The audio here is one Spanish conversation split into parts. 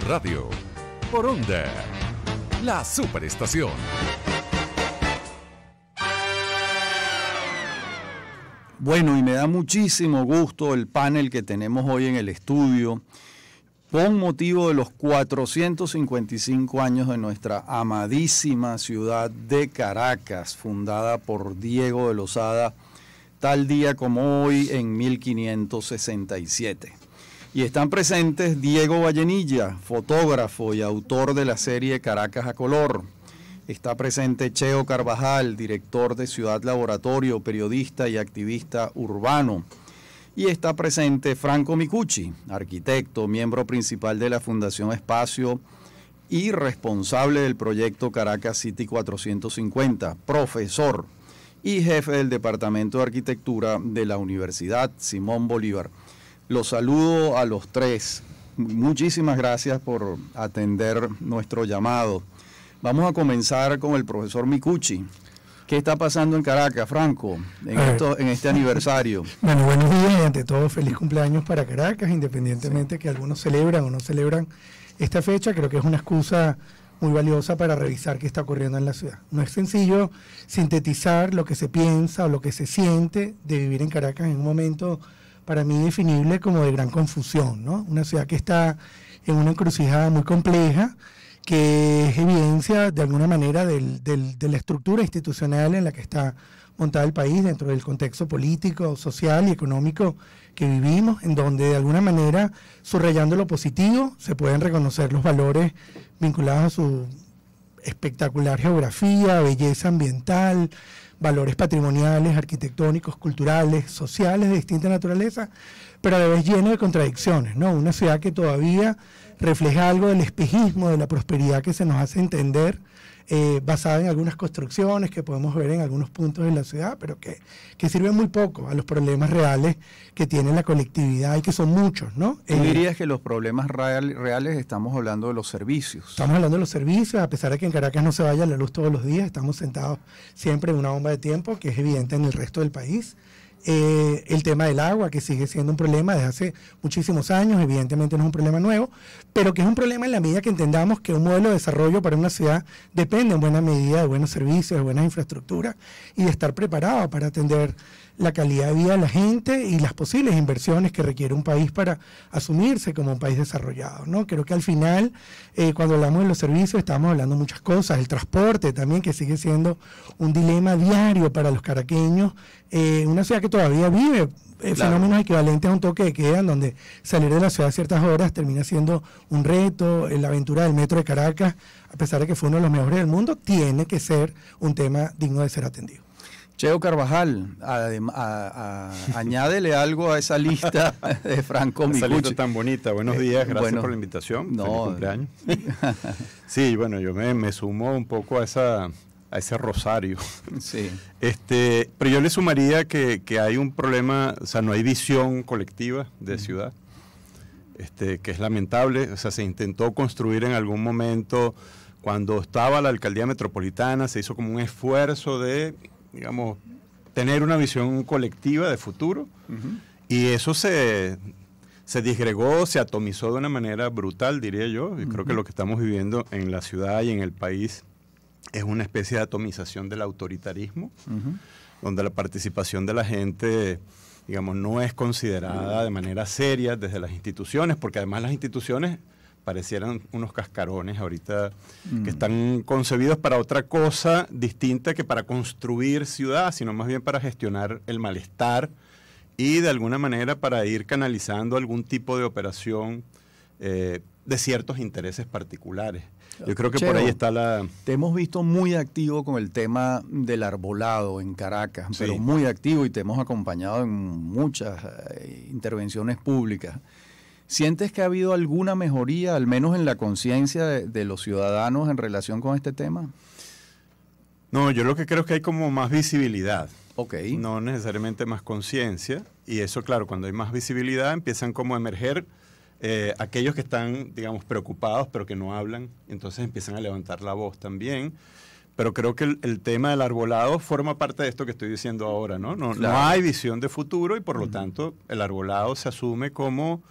Radio. Por Onda. La Superestación. Bueno, y me da muchísimo gusto el panel que tenemos hoy en el estudio con motivo de los 455 años de nuestra amadísima ciudad de Caracas, fundada por Diego de Lozada, tal día como hoy en 1567. Y están presentes Diego Vallenilla, fotógrafo y autor de la serie Caracas a Color. Está presente Cheo Carvajal, director de Ciudad Laboratorio, periodista y activista urbano. Y está presente Franco Micucci, arquitecto, miembro principal de la Fundación Espacio y responsable del proyecto Caracas City 450, profesor y jefe del Departamento de Arquitectura de la Universidad Simón Bolívar. Los saludo a los tres. Muchísimas gracias por atender nuestro llamado. Vamos a comenzar con el profesor Micucci. ¿Qué está pasando en Caracas, Franco, en, eh, esto, en este aniversario? Bueno, buenos días y ante todo feliz cumpleaños para Caracas, independientemente que algunos celebran o no celebran esta fecha, creo que es una excusa muy valiosa para revisar qué está ocurriendo en la ciudad. No es sencillo sintetizar lo que se piensa o lo que se siente de vivir en Caracas en un momento para mí definible como de gran confusión, ¿no? Una ciudad que está en una encrucijada muy compleja, que es evidencia de alguna manera de la estructura institucional en la que está montada el país dentro del contexto político, social y económico que vivimos, en donde de alguna manera, subrayando lo positivo, se pueden reconocer los valores vinculados a su espectacular geografía, belleza ambiental, valores patrimoniales, arquitectónicos, culturales, sociales de distinta naturaleza, pero a la vez lleno de contradicciones, ¿no? Una ciudad que todavía refleja algo del espejismo, de la prosperidad que se nos hace entender eh, basada en algunas construcciones que podemos ver en algunos puntos de la ciudad, pero que, que sirven muy poco a los problemas reales que tiene la colectividad y que son muchos, ¿no? Tú eh, dirías que los problemas reales estamos hablando de los servicios. Estamos hablando de los servicios, a pesar de que en Caracas no se vaya la luz todos los días, estamos sentados siempre en una bomba de tiempo, que es evidente en el resto del país. Eh, el tema del agua, que sigue siendo un problema desde hace muchísimos años, evidentemente no es un problema nuevo, pero que es un problema en la medida que entendamos que un modelo de desarrollo para una ciudad depende en buena medida de buenos servicios, de buenas infraestructuras y de estar preparado para atender la calidad de vida de la gente y las posibles inversiones que requiere un país para asumirse como un país desarrollado. ¿no? Creo que al final, eh, cuando hablamos de los servicios, estamos hablando muchas cosas, el transporte también, que sigue siendo un dilema diario para los caraqueños, eh, una ciudad que todavía vive eh, fenómenos equivalentes a un toque de queda, donde salir de la ciudad a ciertas horas termina siendo un reto, la aventura del metro de Caracas, a pesar de que fue uno de los mejores del mundo, tiene que ser un tema digno de ser atendido. Cheo Carvajal, añádele algo a esa lista de Franco Micucci. Esa lista tan bonita. Buenos eh, días, gracias por la invitación. No. sí, bueno, yo me, sumo un poco a esa, a ese rosario. Sí. Este, pero yo le sumaría que, que, hay un problema, o sea, no hay visión colectiva de ciudad, este, que es lamentable. O sea, se intentó construir en algún momento, cuando estaba la alcaldía metropolitana, se hizo como un esfuerzo de digamos, tener una visión colectiva de futuro. Y eso se, se disgregó, se atomizó de una manera brutal, diría yo. Y creo que lo que estamos viviendo en la ciudad y en el país es una especie de atomización del autoritarismo, donde la participación de la gente digamos, no es considerada de manera seria desde las instituciones, porque además las instituciones parecieran unos cascarones ahorita que mm. están concebidos para otra cosa distinta que para construir ciudad, sino más bien para gestionar el malestar y de alguna manera para ir canalizando algún tipo de operación eh, de ciertos intereses particulares. Yo creo que por ahí está la... Te hemos visto muy activo con el tema del arbolado en Caracas, pero muy activo y te hemos acompañado en muchas eh, intervenciones públicas. ¿Sientes que ha habido alguna mejoría, al menos en la conciencia de, los ciudadanos en relación con este tema? No, yo lo que creo es que hay como más visibilidad. Ok. No necesariamente más conciencia. Y eso, claro, cuando hay más visibilidad empiezan como a emerger eh, aquellos que están, digamos, preocupados pero que no hablan. Entonces empiezan a levantar la voz también pero creo que el, tema del arbolado forma parte de esto que estoy diciendo ahora, ¿no? No, no hay visión de futuro y por lo tanto el arbolado se asume como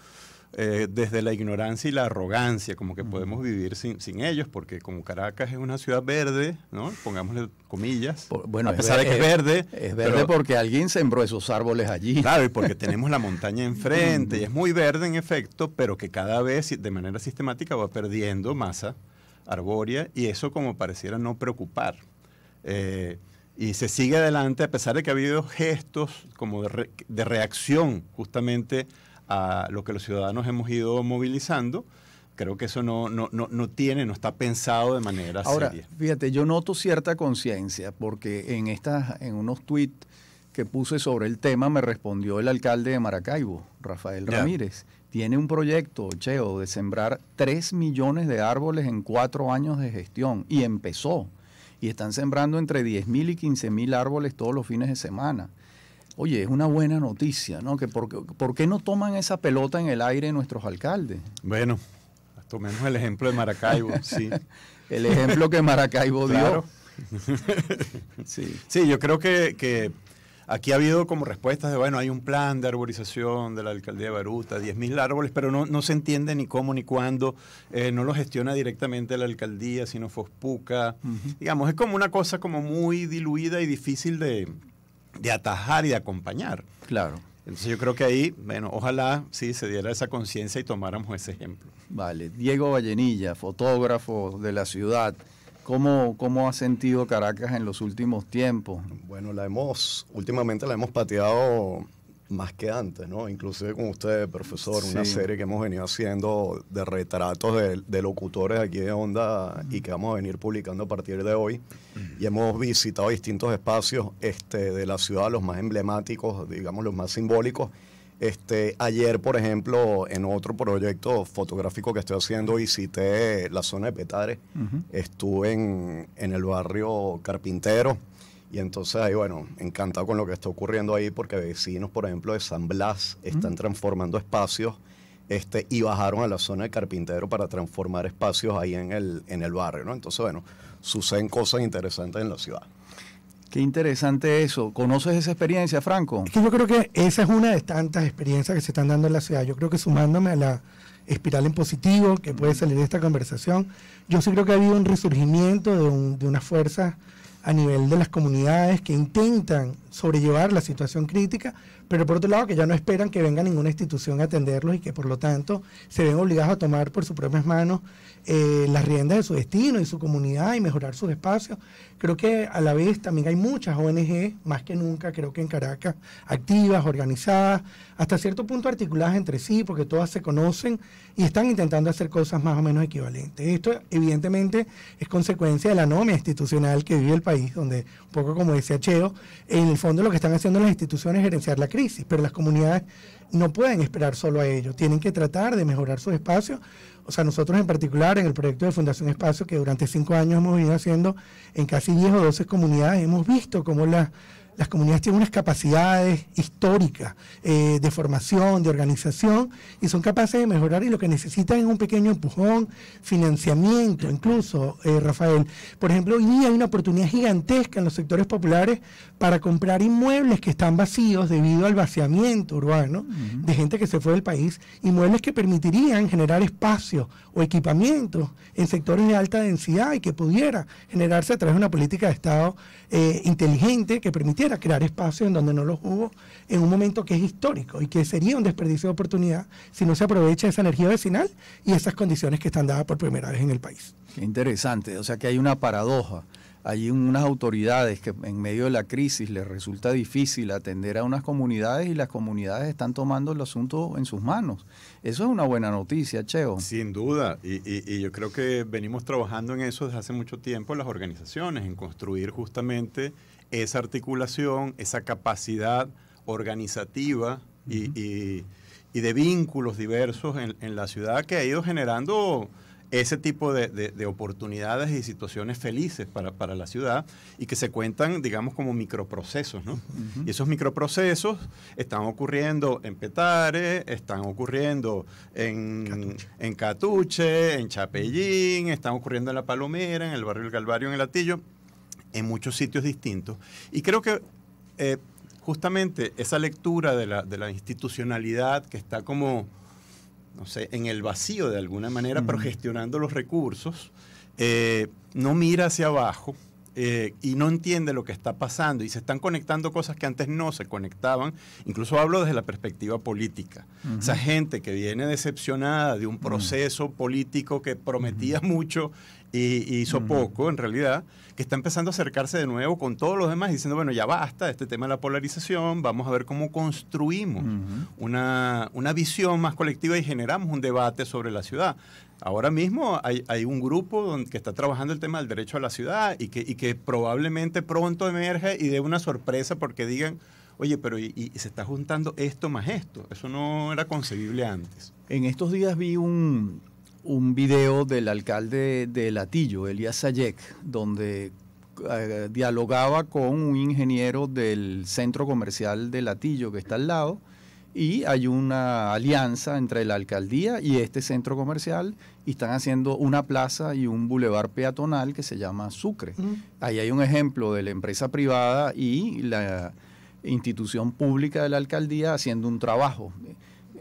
eh, desde la ignorancia y la arrogancia, como que podemos vivir sin, ellos, porque como Caracas es una ciudad verde, ¿no? Pongámosle comillas, bueno, a pesar de que es verde. Es verde porque alguien sembró esos árboles allí. Claro, y porque tenemos la montaña enfrente, y es muy verde en efecto, pero que cada vez de manera sistemática va perdiendo masa arbórea, y eso como pareciera no preocupar. Eh, y se sigue adelante a pesar de que ha habido gestos como de, de reacción justamente a lo que los ciudadanos hemos ido movilizando. Creo que eso no, no, tiene, no está pensado de manera Ahora, Fíjate, yo noto cierta conciencia, porque en estas, en unos tweets que puse sobre el tema me respondió el alcalde de Maracaibo, Rafael Ramírez. Tiene un proyecto, Cheo, de sembrar 3 millones de árboles en cuatro años de gestión y empezó. Y están sembrando entre 10.000 y 15.000 árboles todos los fines de semana. Oye, es una buena noticia, ¿no? Que por, por, qué no toman esa pelota en el aire nuestros alcaldes? Bueno, tomemos el ejemplo de Maracaibo, sí. el ejemplo que Maracaibo dio. sí. sí, yo creo que, aquí ha habido como respuestas de, bueno, hay un plan de arborización de la alcaldía de Baruta, 10.000 árboles, pero no, se entiende ni cómo ni cuándo, eh, no lo gestiona directamente la alcaldía, sino Fospuca. Digamos, es como una cosa como muy diluida y difícil de, de atajar y de acompañar. Claro. Entonces yo creo que ahí, bueno, ojalá sí se diera esa conciencia y tomáramos ese ejemplo. Vale, Diego Vallenilla, fotógrafo de la ciudad, ¿cómo, cómo ha sentido Caracas en los últimos tiempos? Bueno, la hemos, últimamente la hemos pateado más que antes, ¿no? Inclusive con usted, profesor, una serie que hemos venido haciendo de retratos de, locutores aquí de Onda y que vamos a venir publicando a partir de hoy. Y hemos visitado distintos espacios este, de la ciudad, los más emblemáticos, digamos, los más simbólicos. Este, ayer, por ejemplo, en otro proyecto fotográfico que estoy haciendo, visité la zona de Petare. Estuve en, en, el barrio Carpintero y entonces ahí, bueno, encantado con lo que está ocurriendo ahí, porque vecinos, por ejemplo, de San Blas están transformando espacios este, y bajaron a la zona de Carpintero para transformar espacios ahí en el, en el barrio, ¿no? Entonces, bueno, suceden cosas interesantes en la ciudad. Qué interesante eso. ¿Conoces esa experiencia, Franco? Es que yo creo que esa es una de tantas experiencias que se están dando en la ciudad. Yo creo que sumándome a la espiral en positivo que puede salir de esta conversación, yo sí creo que ha habido un resurgimiento de, un, de unas fuerzas a nivel de las comunidades que intentan sobrellevar la situación crítica, pero por otro lado que ya no esperan que venga ninguna institución a atenderlos y que por lo tanto se ven obligados a tomar por sus propias manos eh, las riendas de su destino y su comunidad y mejorar sus espacios. Creo que a la vez también hay muchas ONG, más que nunca, creo que en Caracas, activas, organizadas, hasta cierto punto articuladas entre sí, porque todas se conocen y están intentando hacer cosas más o menos equivalentes. Esto evidentemente es consecuencia de la anomia institucional que vive el país, donde un poco como decía Cheo, en el fondo lo que están haciendo las instituciones es gerenciar la crisis, pero las comunidades no pueden esperar solo a ello, tienen que tratar de mejorar sus espacios. O sea, nosotros en particular en el proyecto de Fundación Espacio, que durante cinco años hemos venido haciendo en casi 10 o 12 comunidades, hemos visto cómo las las comunidades tienen unas capacidades históricas eh, de formación, de organización, y son capaces de mejorar y lo que necesitan es un pequeño empujón, financiamiento incluso, eh, Rafael. Por ejemplo, hoy día hay una oportunidad gigantesca en los sectores populares para comprar inmuebles que están vacíos debido al vaciamiento urbano de gente que se fue del país, inmuebles que permitirían generar espacios o equipamientos en sectores de alta densidad y que pudiera generarse a través de una política de Estado eh, inteligente que permitiera crear espacios en donde no los hubo en un momento que es histórico y que sería un desperdicio de oportunidad si no se aprovecha esa energía vecinal y esas condiciones que están dadas por primera vez en el país. interesante, o sea que hay una paradoja hay unas autoridades que en medio de la crisis les resulta difícil atender a unas comunidades y las comunidades están tomando el asunto en sus manos. Eso es una buena noticia, Cheo. Sin duda, y, yo creo que venimos trabajando en eso desde hace mucho tiempo las organizaciones, en construir justamente esa articulación, esa capacidad organizativa y, de vínculos diversos en la ciudad que ha ido generando ese tipo de, oportunidades y situaciones felices para, la ciudad y que se cuentan, digamos, como microprocesos. ¿no? Y esos microprocesos están ocurriendo en Petare, están ocurriendo en Catuche. en Chapellín, están ocurriendo en La Palomera, en el barrio del Calvario, en El Atillo, en muchos sitios distintos. Y creo que... Eh, justamente esa lectura de la, de la institucionalidad que está como no sé, en el vacío de alguna manera, pero gestionando los recursos, eh, no mira hacia abajo eh, y no entiende lo que está pasando y se están conectando cosas que antes no se conectaban. Incluso hablo desde la perspectiva política. Esa gente que viene decepcionada de un proceso político que prometía mucho y hizo poco en realidad, que está empezando a acercarse de nuevo con todos los demás diciendo, bueno, ya basta de este tema de la polarización, vamos a ver cómo construimos una, una, visión más colectiva y generamos un debate sobre la ciudad. Ahora mismo hay, un grupo que está trabajando el tema del derecho a la ciudad y que, que probablemente pronto emerge y dé una sorpresa porque digan, oye, pero y, se está juntando esto más esto. Eso no era concebible antes. En estos días vi un, un video del alcalde de Latillo, Elías Sayek, donde eh, dialogaba con un ingeniero del centro comercial de Latillo que está al lado y hay una alianza entre la alcaldía y este centro comercial y están haciendo una plaza y un bulevar peatonal que se llama Sucre. Ahí hay un ejemplo de la empresa privada y la institución pública de la alcaldía haciendo un trabajo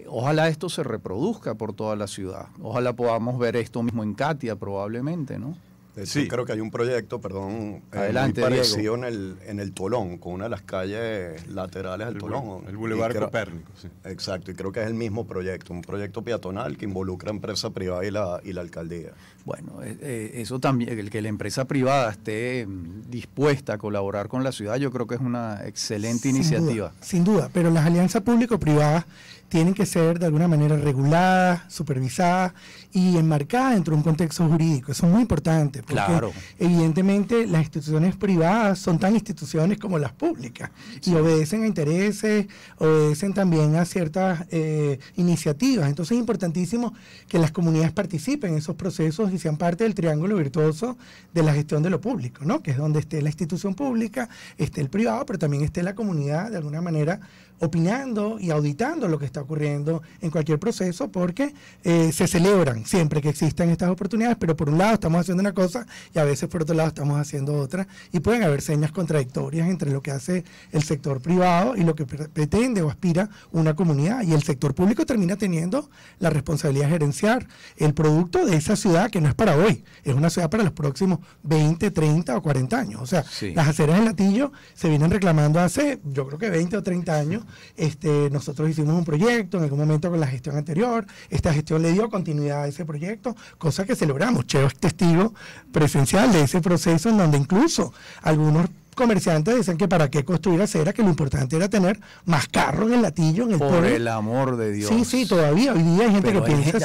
ojalá esto se reproduzca por toda la ciudad. Ojalá podamos ver esto mismo en Katia probablemente, ¿no? sí. creo que hay un proyecto, perdón, eh, Adelante, parecido en el, Tolón, con una de las calles laterales al Tolón. El Boulevard Copérnico, sí. Exacto, y creo que es el mismo proyecto, un proyecto peatonal que involucra a empresa privada y la, y la alcaldía. Bueno, e, e, eso también, el que la empresa privada esté mm, dispuesta a colaborar con la ciudad, yo creo que es una excelente iniciativa. sin duda, pero las alianzas público-privadas tienen que ser de alguna manera reguladas, supervisadas y enmarcadas dentro de un contexto jurídico. Eso es muy importante, porque claro. evidentemente las instituciones privadas son tan instituciones como las públicas y obedecen a intereses, obedecen también a ciertas eh, iniciativas. Entonces es importantísimo que las comunidades participen en esos procesos y sean parte del triángulo virtuoso de la gestión de lo público, ¿no? Que es donde esté la institución pública, esté el privado, pero también esté la comunidad de alguna manera opinando y auditando lo que está ocurriendo en cualquier proceso porque eh, se celebran siempre que existan estas oportunidades, pero por un lado estamos haciendo una cosa y a veces por otro lado estamos haciendo otra y pueden haber señas contradictorias entre lo que hace el sector privado y lo que pretende o aspira una comunidad y el sector público termina teniendo la responsabilidad de gerenciar el producto de esa ciudad que no es para hoy, es una ciudad para los próximos 20, 30 o 40 años. O sea, las aceras del latillo se vienen reclamando hace yo creo que 20 o 30 años este, nosotros hicimos un proyecto en algún momento con la gestión anterior. Esta gestión le dio continuidad a ese proyecto, cosa que celebramos. Cheo es testigo presencial de ese proceso en donde incluso algunos comerciantes dicen que para qué construir acera, que lo importante era tener más carros en el latillo, en el Por el amor de Dios. Sí, sí, todavía hoy día hay gente que piensa así. que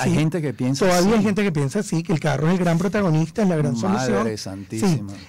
todavía hay gente que piensa así, que el carro es el gran protagonista, es la gran solución.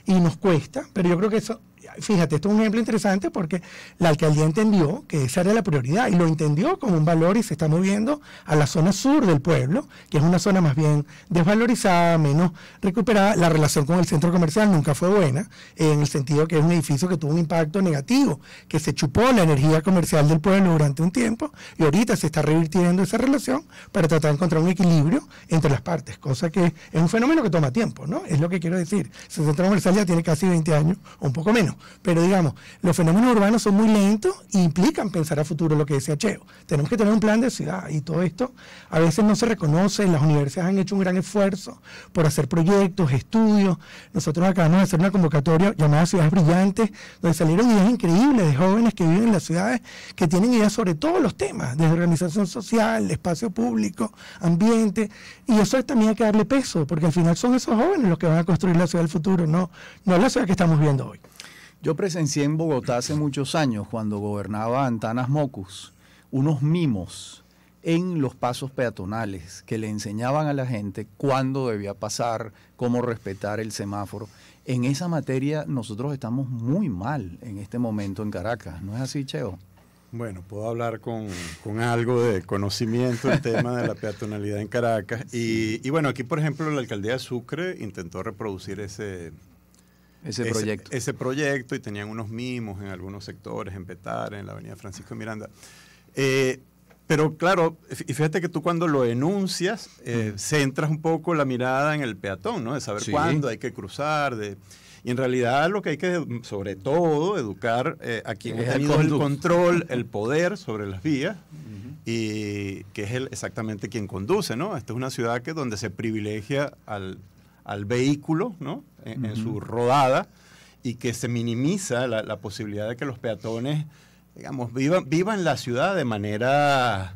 y nos cuesta, pero yo creo que eso fíjate, esto es un ejemplo interesante porque la alcaldía entendió que esa era la prioridad y lo entendió como un valor y se está moviendo a la zona sur del pueblo, que es una zona más bien desvalorizada, menos recuperada. La relación con el centro comercial nunca fue buena, en el sentido que es un edificio que tuvo un impacto negativo, que se chupó la energía comercial del pueblo durante un tiempo y ahorita se está revirtiendo esa relación para tratar de encontrar un equilibrio entre las partes, cosa que es un fenómeno que toma tiempo, ¿no? Es lo que quiero decir. El centro comercial ya tiene casi 20 años, o un poco menos, pero digamos, los fenómenos urbanos son muy lentos e implican pensar a futuro, lo que decía Cheo. Tenemos que tener un plan de ciudad y todo esto a veces no se reconoce. Las universidades han hecho un gran esfuerzo por hacer proyectos, estudios. Nosotros acabamos de hacer una convocatoria llamada Ciudades Brillantes, donde salieron ideas increíbles de jóvenes que viven en las ciudades, que tienen ideas sobre todos los temas, desde organización social, espacio público, ambiente. Y eso también hay que darle peso, porque al final son esos jóvenes los que van a construir la ciudad del futuro, no, no la ciudad que estamos viendo hoy. Yo presencié en Bogotá hace muchos años, cuando gobernaba Antanas Mocus, unos mimos en los pasos peatonales que le enseñaban a la gente cuándo debía pasar, cómo respetar el semáforo. En esa materia nosotros estamos muy mal en este momento en Caracas, ¿no es así, Cheo? Bueno, puedo hablar con, algo de conocimiento del tema de la peatonalidad en Caracas. Y, y, bueno, aquí por ejemplo la alcaldía de Sucre intentó reproducir ese, ese proyecto. Ese, proyecto y tenían unos mimos en algunos sectores, en Petare, en la avenida Francisco Miranda. Eh, pero claro, y fíjate que tú cuando lo enuncias, eh, centras un poco la mirada en el peatón, ¿no? De saber cuándo hay que cruzar, de... Y en realidad lo que hay que, mm, sobre todo, educar eh, a quien tenido el control, el poder sobre las vías, y que es el, exactamente quien conduce, ¿no? Esta es una ciudad que donde se privilegia al al vehículo ¿no? en, su rodada y que se minimiza la, posibilidad de que los peatones, digamos, vivan, vivan la ciudad de manera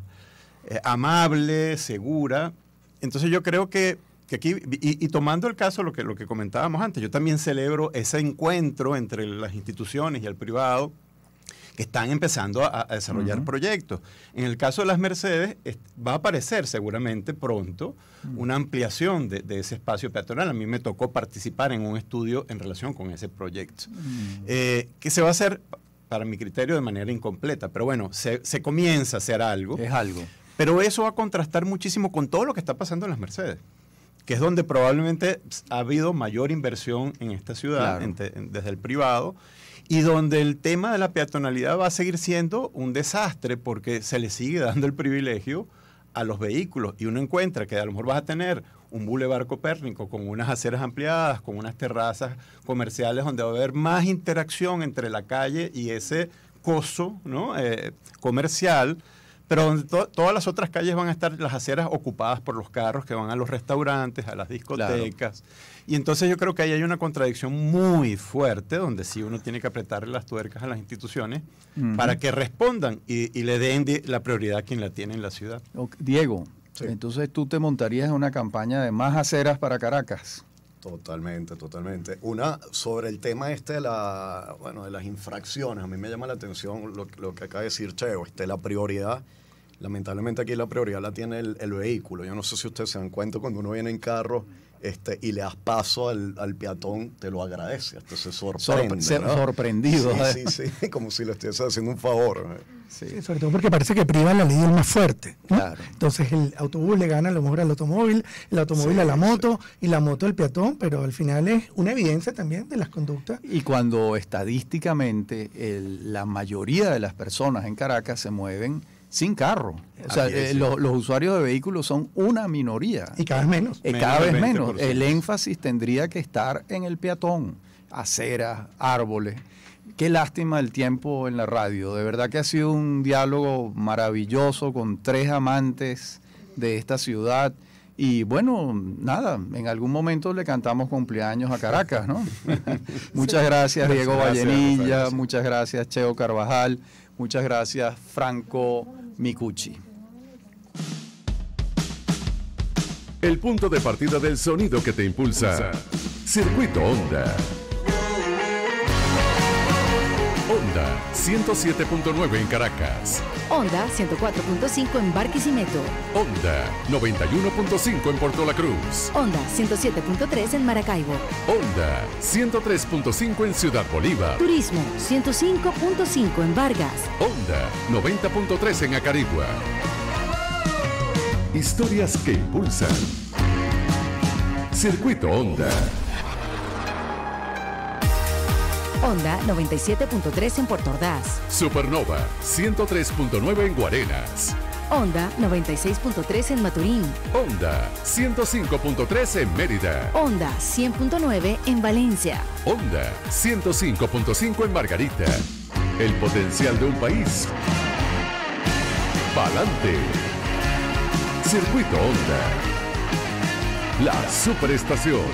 eh, amable, segura. Entonces yo creo que, que aquí, y, tomando el caso, lo que, lo que comentábamos antes, yo también celebro ese encuentro entre las instituciones y el privado, que están empezando a, desarrollar proyectos. En el caso de las Mercedes, va a aparecer seguramente pronto una ampliación de, ese espacio peatonal. A mí me tocó participar en un estudio en relación con ese proyecto, eh, que se va a hacer, para mi criterio, de manera incompleta, pero bueno, se, comienza a hacer algo. Es algo. Pero eso va a contrastar muchísimo con todo lo que está pasando en las Mercedes que es donde probablemente ha habido mayor inversión en esta ciudad desde el privado y donde el tema de la peatonalidad va a seguir siendo un desastre porque se le sigue dando el privilegio a los vehículos y uno encuentra que a lo mejor vas a tener un bulevar Copérnico con unas aceras ampliadas, con unas terrazas comerciales donde va a haber más interacción entre la calle y ese coso eh, comercial pero todas las otras calles van a estar las aceras ocupadas por los carros que van a los restaurantes, a las discotecas. Y entonces yo creo que ahí hay una contradicción muy fuerte donde sí uno tiene que apretarle las tuercas a las instituciones para que respondan y, le den la prioridad a quien la tiene en la ciudad. Diego, entonces tú te montarías en una campaña de más aceras para Caracas. Totalmente, totalmente. Una, sobre el tema este de, la, bueno, de las infracciones, a mí me llama la atención lo, que acaba de decir Cheo, este, la prioridad, lamentablemente aquí la prioridad la tiene el, el, vehículo. Yo no sé si ustedes se dan cuenta cuando uno viene en carro, este, y le das paso al, peatón, te lo agradece, entonces sorprende. Sorprendido. ¿eh? como si le estuviese haciendo un favor. Sí. sobre todo porque parece que privan la ley más fuerte. Claro. Entonces el autobús le gana a lo mejor al automóvil, el automóvil a la moto y la moto al peatón, pero al final es una evidencia también de las conductas. Y cuando estadísticamente la mayoría de las personas en Caracas se mueven sin carro. O sea, eh, los, usuarios de vehículos son una minoría. Y cada vez menos. Y cada vez menos. El énfasis tendría que estar en el peatón, aceras, árboles. Qué lástima el tiempo en la radio. De verdad que ha sido un diálogo maravilloso con tres amantes de esta ciudad. Y bueno, nada, en algún momento le cantamos cumpleaños a Caracas, ¿no? muchas gracias Diego Vallenilla, muchas gracias Cheo Carvajal, muchas gracias Franco Mikuchi. El punto de partida del sonido que te impulsa. Circuito Onda. Onda, 107.9 en Caracas. Onda, 104.5 en Barquisimeto. Onda, 91.5 en Puerto La Cruz. Onda, 107.3 en Maracaibo. Onda, 103.5 en Ciudad Bolívar. Turismo, 105.5 en Vargas. Onda, 90.3 en Acarigua. Historias que impulsan. Circuito Onda. Onda 97.3 en Puerto Ordaz. Supernova 103.9 en Guarenas. Onda 96.3 en Maturín. Onda 105.3 en Mérida. Onda 100.9 en Valencia. Onda 105.5 en Margarita. El potencial de un país. Palante. Circuito Onda. La superestación.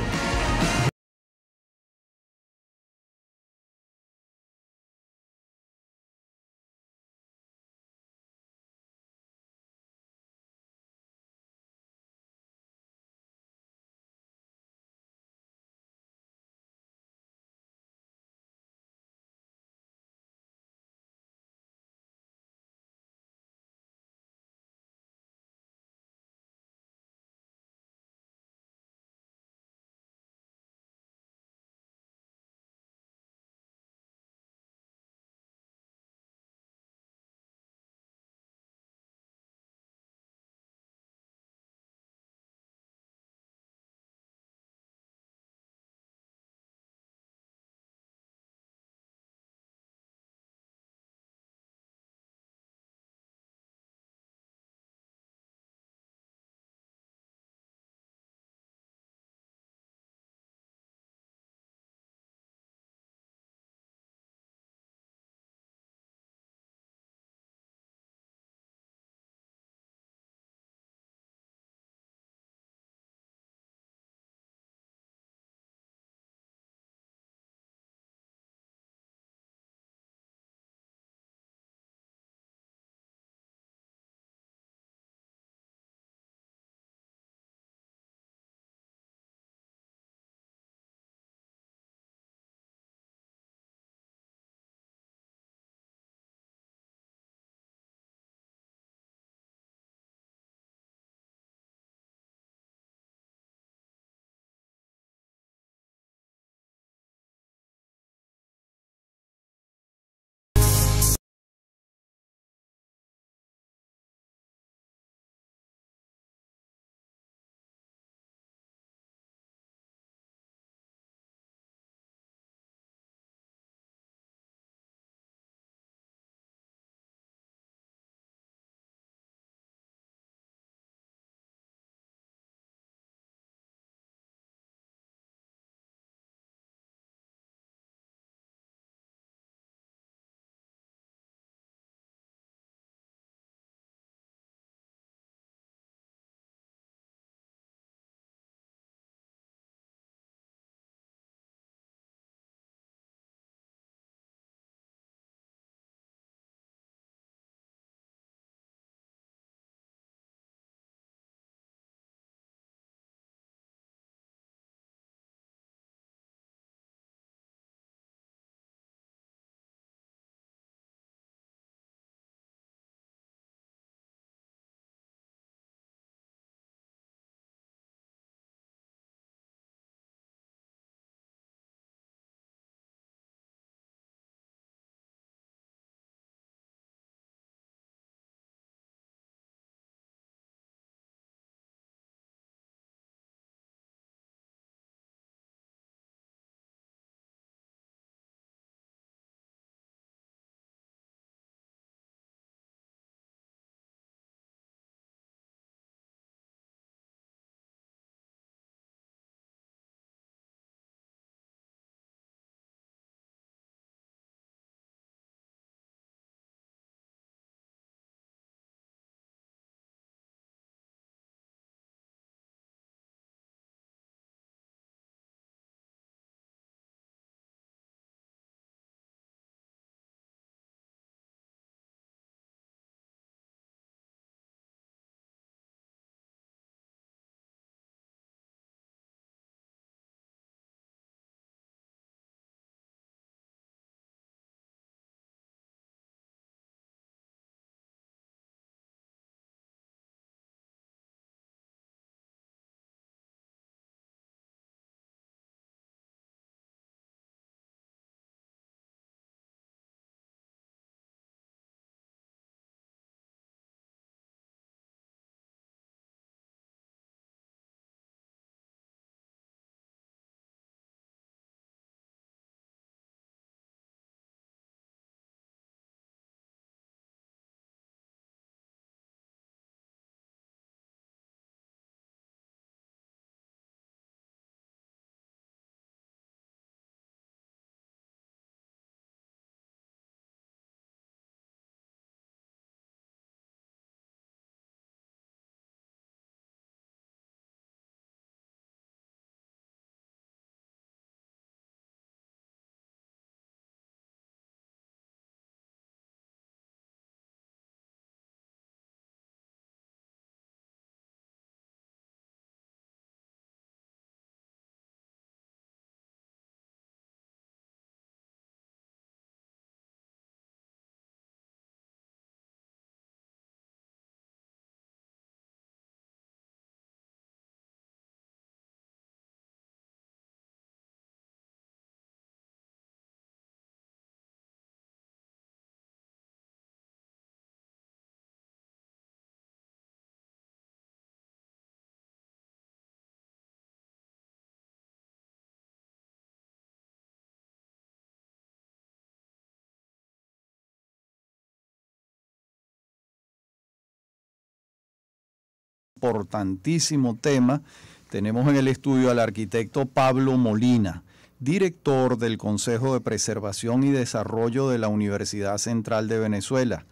importantísimo tema. Tenemos en el estudio al arquitecto Pablo Molina, director del Consejo de Preservación y Desarrollo de la Universidad Central de Venezuela,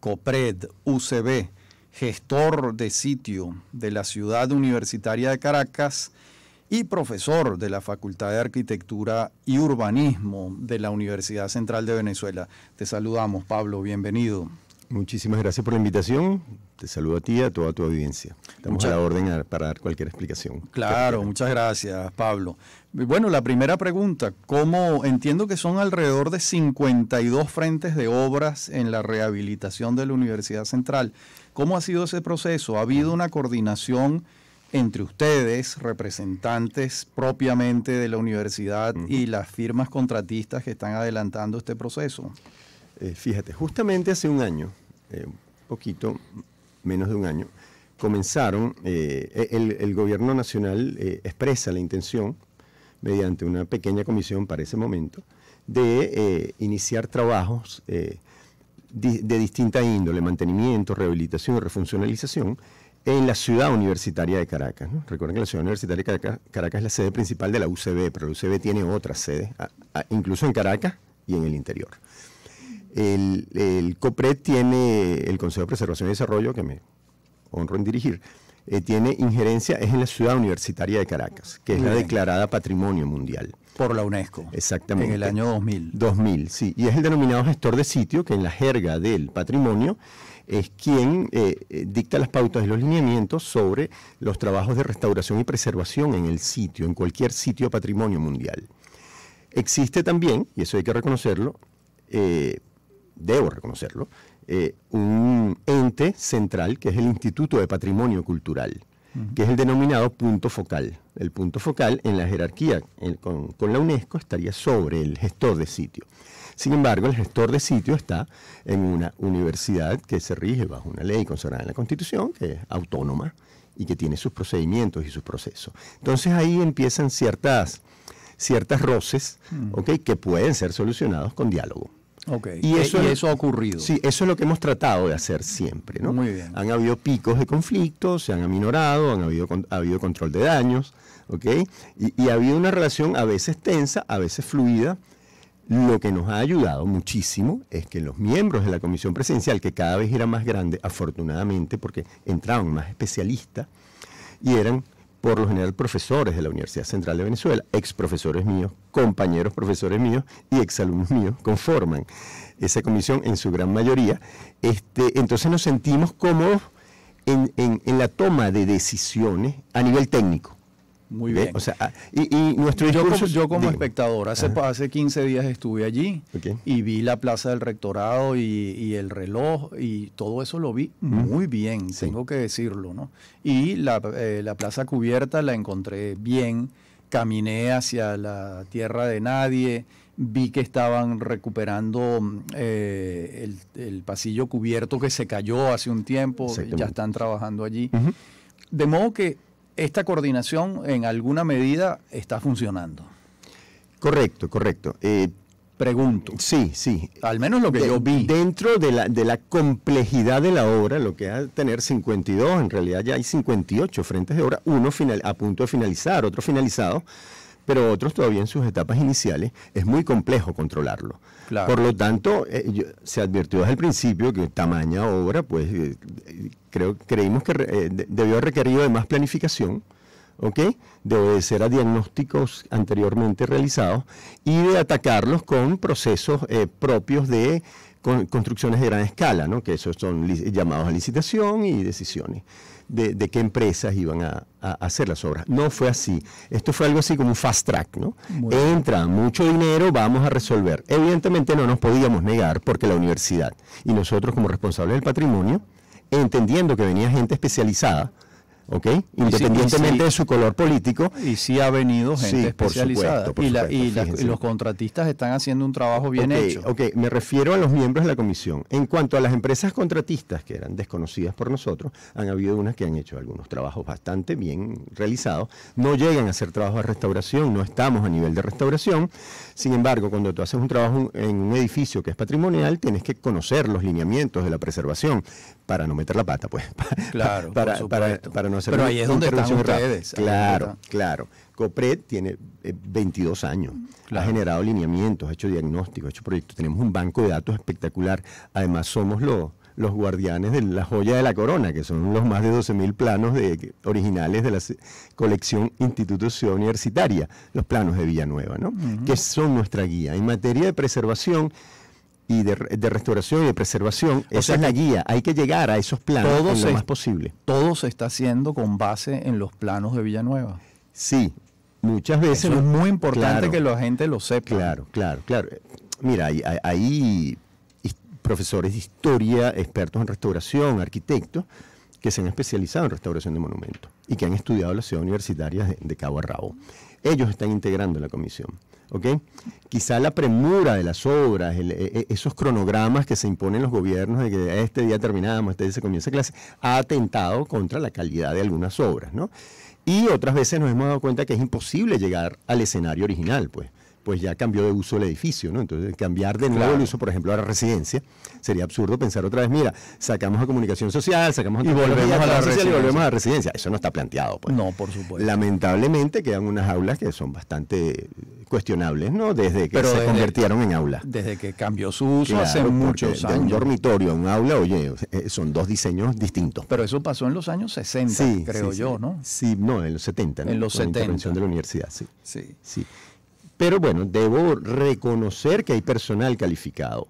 COPRED, UCB, gestor de sitio de la Ciudad Universitaria de Caracas y profesor de la Facultad de Arquitectura y Urbanismo de la Universidad Central de Venezuela. Te saludamos, Pablo, bienvenido. Muchísimas gracias por la invitación. Te saludo a ti y a toda tu audiencia. Estamos a la orden para dar cualquier explicación. Claro, muchas gracias, Pablo. Bueno, la primera pregunta, ¿cómo entiendo que son alrededor de 52 frentes de obras en la rehabilitación de la Universidad Central? ¿Cómo ha sido ese proceso? ¿Ha habido una coordinación entre ustedes, representantes propiamente de la universidad y las firmas contratistas que están adelantando este proceso? Eh, fíjate, justamente hace un año, eh, un poquito menos de un año, comenzaron, eh, e-, el, gobierno nacional expresa la intención, mediante una pequeña comisión para ese momento, de iniciar trabajos de distinta índole, mantenimiento, rehabilitación y refuncionalización, en la ciudad universitaria de Caracas. Recuerden que la ciudad universitaria de Caracas, es la sede principal de la UCB, pero la UCB tiene otras sedes, incluso en Caracas y en el interior. El, COPRE tiene, el Consejo de Preservación y Desarrollo, que me honro en dirigir, eh, tiene injerencia es en la ciudad universitaria de Caracas, que es la declarada Patrimonio Mundial. Por la UNESCO. Exactamente. En el año 2000. 2000, sí. Y es el denominado gestor de sitio, que en la jerga del patrimonio es quien eh, eh, dicta las pautas y los lineamientos sobre los trabajos de restauración y preservación en el sitio, en cualquier sitio patrimonio mundial. Existe también, y eso hay que reconocerlo, debo reconocerlo, eh, un ente central que es el Instituto de Patrimonio Cultural, que es el denominado punto focal. El punto focal en la jerarquía con, la UNESCO estaría sobre el gestor de sitio. Sin embargo, el gestor de sitio está en una universidad que se rige bajo una ley consagrada en la Constitución, que es autónoma y que tiene sus procedimientos y sus procesos. Entonces ahí empiezan ciertas, ciertas roces mm. que pueden ser solucionados con diálogo. Y, eso, ha ocurrido. Sí, eso es lo que hemos tratado de hacer siempre. Muy bien. Han habido picos de conflictos, se han aminorado, han habido, ha habido control de daños, ¿ok? Y, y ha habido una relación a veces tensa, a veces fluida. Lo que nos ha ayudado muchísimo es que los miembros de la comisión presidencial, que cada vez era más grande, afortunadamente, porque entraban más especialistas, y eran por lo general profesores de la Universidad Central de Venezuela, ex profesores míos, compañeros profesores míos y ex alumnos míos conforman esa comisión en su gran mayoría. Este, entonces nos sentimos cómodos en la toma de decisiones a nivel técnico. Muy bien. O sea, ah, y, nuestro yo, como espectador, hace, hace 15 días estuve allí y vi la plaza del rectorado y, el reloj y todo eso lo vi muy bien, tengo que decirlo, ¿no? Y eh, la, plaza cubierta la encontré bien, caminé hacia la tierra de nadie vi que estaban recuperando mm, eh, el, pasillo cubierto que se cayó hace un tiempo, ya están trabajando allí. De modo que esta coordinación en alguna medida está funcionando. Correcto, correcto. Eh, Pregunto. Sí, sí. Al menos lo que yo vi. Dentro de la, de la complejidad de la obra, lo que es tener 52, en realidad ya hay 58 frentes de obra, uno final, a punto de finalizar, otro finalizado pero otros todavía en sus etapas iniciales es muy complejo controlarlo. Por lo tanto, eh, se advirtió desde el principio que tamaña obra, pues eh, creímos que eh, debió requerir requerido de más planificación, ¿ok? De obedecer a diagnósticos anteriormente realizados y de atacarlos con procesos propios de construcciones de gran escala, ¿no? Que esos son llamados a licitación y decisiones de, qué empresas iban a, hacer las obras. No fue así. Esto fue algo así como un fast track, ¿no? Entra mucho dinero, vamos a resolver. Evidentemente no nos podíamos negar porque la universidad y nosotros como responsables del patrimonio, entendiendo que venía gente especializada, Independientemente de su color político. Y sí si ha venido gente especializada. y, los contratistas están haciendo un trabajo bien hecho. Ok, me refiero a los miembros de la comisión. En cuanto a las empresas contratistas, que eran desconocidas por nosotros, han habido unas que han hecho algunos trabajos bastante bien realizados. No llegan a hacer trabajos de restauración, no estamos a nivel de restauración. Sin embargo, cuando tú haces un trabajo en un edificio que es patrimonial, tienes que conocer los lineamientos de la preservación para no meter la pata, pues. Para, claro, para, no hacer Pero ahí es donde están ustedes. Claro, claro. COPRED tiene 22 eh, años, ha generado lineamientos, ha hecho diagnósticos, ha hecho proyectos. Tenemos un banco de datos espectacular. Además, somos los, los guardianes de la joya de la corona, que son los más de 12.000 planos de, originales de la colección Institución Universitaria, los planos de Villanueva, ¿no? Que son nuestra guía. En materia de preservación, y de, restauración y de preservación. Esa es la guía. Hay que llegar a esos planos lo más posible. Todo se está haciendo con base en los planos de Villanueva. Sí, muchas veces. es muy importante que la gente lo sepa. Claro, claro, claro. Mira, hay, profesores de historia, expertos en restauración, arquitectos, que se han especializado en restauración de monumentos y que han estudiado la ciudad universitaria de, cabo Arrabo ellos están integrando la comisión. Quizá la premura de las obras, e, e, esos cronogramas que se imponen los gobiernos de que ah, este día terminamos, este día se comienza clase, ha atentado contra la calidad de algunas obras. ¿no? Y otras veces nos hemos dado cuenta que es imposible llegar al escenario original, pues pues ya cambió de uso el edificio, ¿no? Entonces, cambiar de nuevo el uso, por ejemplo, a la residencia, sería absurdo pensar otra vez, mira, sacamos a comunicación social, sacamos a y volvemos a la residencia. y volvemos a residencia. Eso no está planteado, pues. No, por supuesto. Lamentablemente quedan unas aulas que son bastante cuestionables, ¿no? Desde que se convirtieron en aulas. Desde que cambió su uso hace muchos años. un dormitorio a un aula, oye, eh, son dos diseños distintos. Pero eso pasó en los años 60, creo yo, ¿no? Sí, no, en los 70, ¿no? En los Con La intervención de la universidad, sí. Sí. sí. Pero bueno, debo reconocer que hay personal calificado.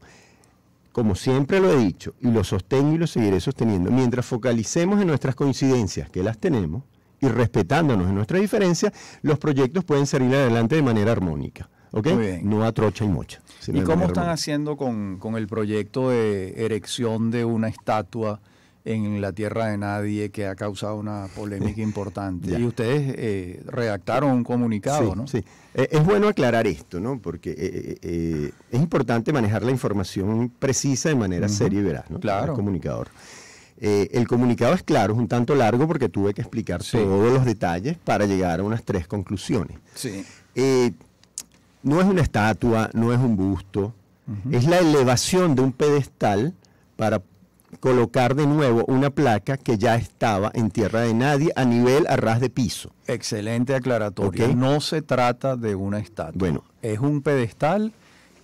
Como siempre lo he dicho, y lo sostengo y lo seguiré sosteniendo, mientras focalicemos en nuestras coincidencias, que las tenemos, y respetándonos en nuestras diferencias, los proyectos pueden salir adelante de manera armónica. ¿Ok? No a trocha y mocha. ¿Y cómo están haciendo con, con el proyecto de erección de una estatua? en la tierra de nadie que ha causado una polémica importante. y ustedes eh, redactaron un comunicado, ¿no? Sí, eh, es bueno aclarar esto, ¿no? Porque eh, es importante manejar la información precisa de manera seria y veraz, ¿no? Claro. El comunicador. el comunicado es claro, es un tanto largo porque tuve que explicar todos los detalles para llegar a unas tres conclusiones. Sí. no es una estatua, no es un busto, es la elevación de un pedestal para colocar de nuevo una placa que ya estaba en tierra de nadie a nivel a ras de piso. Excelente aclaratorio, No se trata de una estatua. Bueno. Es un pedestal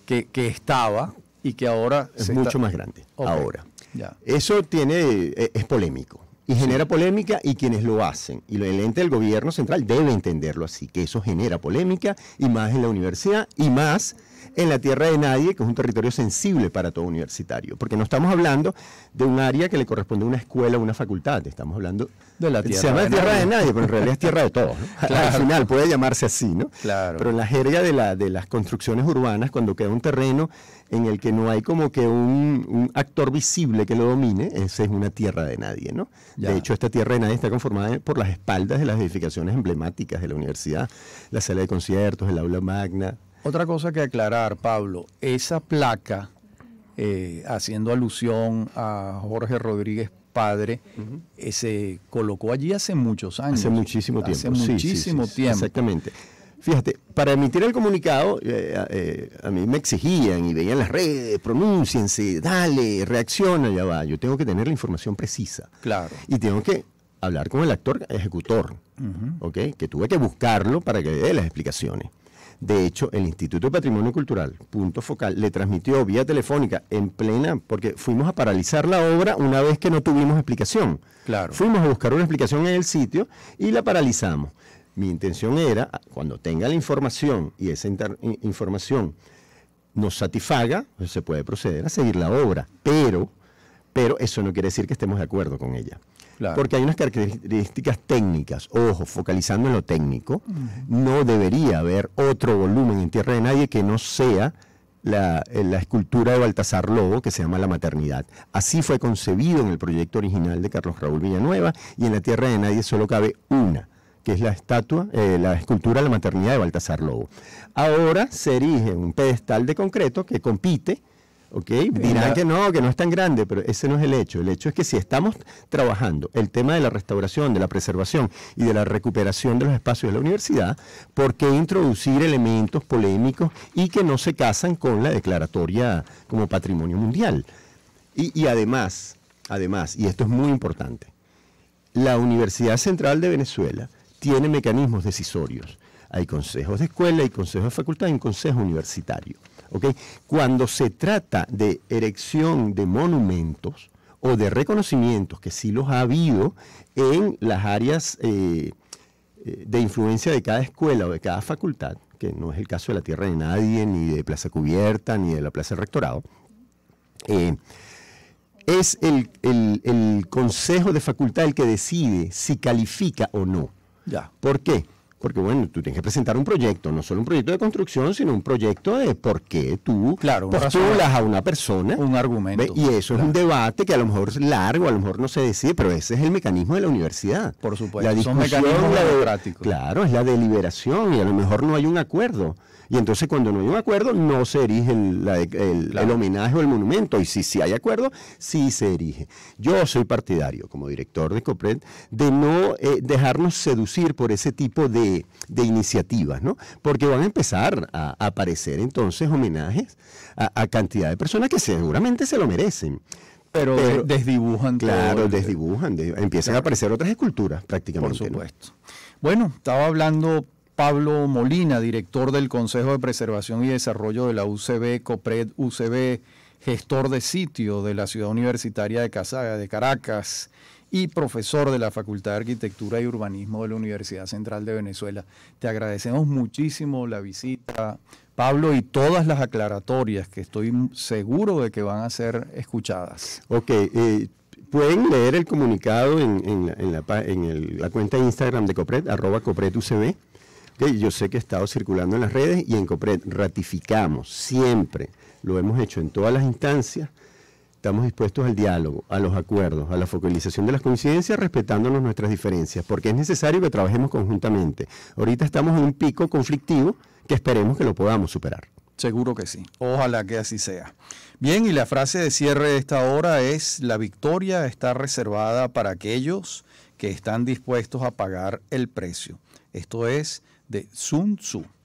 que, que estaba y que ahora... Es mucho más grande. Ahora. Ya. Eso tiene, e, es polémico y genera polémica y quienes lo hacen. Y el ente del gobierno central debe entenderlo así, que eso genera polémica y más en la universidad y más en la tierra de nadie, que es un territorio sensible para todo universitario, porque no estamos hablando de un área que le corresponde a una escuela o una facultad, estamos hablando de la tierra. Se llama de tierra nadie. de nadie, pero en realidad es tierra de todos. Al final puede llamarse así, ¿no? Claro. Pero en la jerga de, la, de las construcciones urbanas, cuando queda un terreno en el que no hay como que un, un actor visible que lo domine, esa es una tierra de nadie, ¿no? De hecho, esta tierra de nadie está conformada por las espaldas de las edificaciones emblemáticas de la universidad, la sala de conciertos, el aula magna. Otra cosa que aclarar, Pablo, esa placa, eh, haciendo alusión a Jorge Rodríguez padre, eh, se colocó allí hace muchos años. Hace muchísimo tiempo. Hace muchísimo tiempo. Exactamente. Fíjate, para emitir el comunicado, eh, eh, a mí me exigían y veían las redes, pronúnciense, dale, reacciona, ya va. Yo tengo que tener la información precisa. Claro. Y tengo que hablar con el actor ejecutor, ¿ok? Que tuve que buscarlo para que dé las explicaciones. De hecho, el Instituto de Patrimonio Cultural, punto focal, le transmitió vía telefónica en plena, porque fuimos a paralizar la obra una vez que no tuvimos explicación. Claro. Fuimos a buscar una explicación en el sitio y la paralizamos. Mi intención era, cuando tenga la información y esa información nos satisfaga, pues se puede proceder a seguir la obra, pero, pero eso no quiere decir que estemos de acuerdo con ella. Porque hay unas características técnicas, ojo, focalizando en lo técnico, no debería haber otro volumen en Tierra de Nadie que no sea la, eh, la, escultura de Baltasar Lobo que se llama La Maternidad. Así fue concebido en el proyecto original de Carlos Raúl Villanueva y en la Tierra de Nadie solo cabe una que es la estatua, eh, la escultura de la maternidad de Baltasar Lobo. Ahora se erige un pedestal de concreto que compite. Okay. Dirán que no, que no es tan grande, pero ese no es el hecho. El hecho es que si estamos trabajando el tema de la restauración, de la preservación y de la recuperación de los espacios de la universidad, ¿por qué introducir elementos polémicos y que no se casan con la declaratoria como patrimonio mundial? Y, y además, además, y esto es muy importante, la Universidad Central de Venezuela tiene mecanismos decisorios. Hay consejos de escuela, hay consejos de facultad, hay un consejo universitario. Cuando se trata de erección de monumentos o de reconocimientos, que sí los ha habido en las áreas eh, eh, de influencia de cada escuela o de cada facultad, que no es el caso de la Tierra de Nadie, ni de Plaza Cubierta, ni de la Plaza Rectorado, eh, es el, consejo de facultad el que decide si califica o no. Ya. ¿Por qué? Porque bueno, tú tienes que presentar un proyecto, no solo un proyecto de construcción, sino un proyecto de por qué tú claro, postulas a una persona. Un argumento. Y eso es un debate que a lo mejor es largo, a lo mejor no se decide, pero ese es el mecanismo de la universidad. Por supuesto, es discusión, mecanismo democrático, Claro, es la deliberación y a lo mejor no hay un acuerdo. Y entonces cuando no hay un acuerdo, no se erige el, homenaje o el monumento. Y si, si hay acuerdo, sí se erige. Yo soy partidario, como director de COPRED, de no eh, dejarnos seducir por ese tipo de, iniciativas, ¿no? Porque van a empezar a, aparecer entonces homenajes a, cantidad de personas que seguramente se lo merecen. Pero, desdibujan claro desdibujan empiezan a aparecer otras esculturas prácticamente por supuesto bueno estaba hablando Pablo Molina, director del Consejo de Preservación y Desarrollo de la UCB, COPRED UCB, gestor de sitio de la Ciudad Universitaria de Casaga, de Caracas, y profesor de la Facultad de Arquitectura y Urbanismo de la Universidad Central de Venezuela. Te agradecemos muchísimo la visita, Pablo, y todas las aclaratorias que estoy seguro de que van a ser escuchadas. Ok, eh, pueden leer el comunicado en, la, cuenta de Instagram de Copret, arroba yo sé que ha estado circulando en las redes y en COPRED ratificamos siempre, lo hemos hecho en todas las instancias, estamos dispuestos al diálogo, a los acuerdos, a la focalización de las coincidencias, respetándonos nuestras diferencias, porque es necesario que trabajemos conjuntamente. Ahorita estamos en un pico conflictivo que esperemos que lo podamos superar. Seguro que sí. Ojalá que así sea. Bien, y la frase de cierre de esta hora es, la victoria está reservada para aquellos que están dispuestos a pagar el precio. Esto es de Sun Tzu.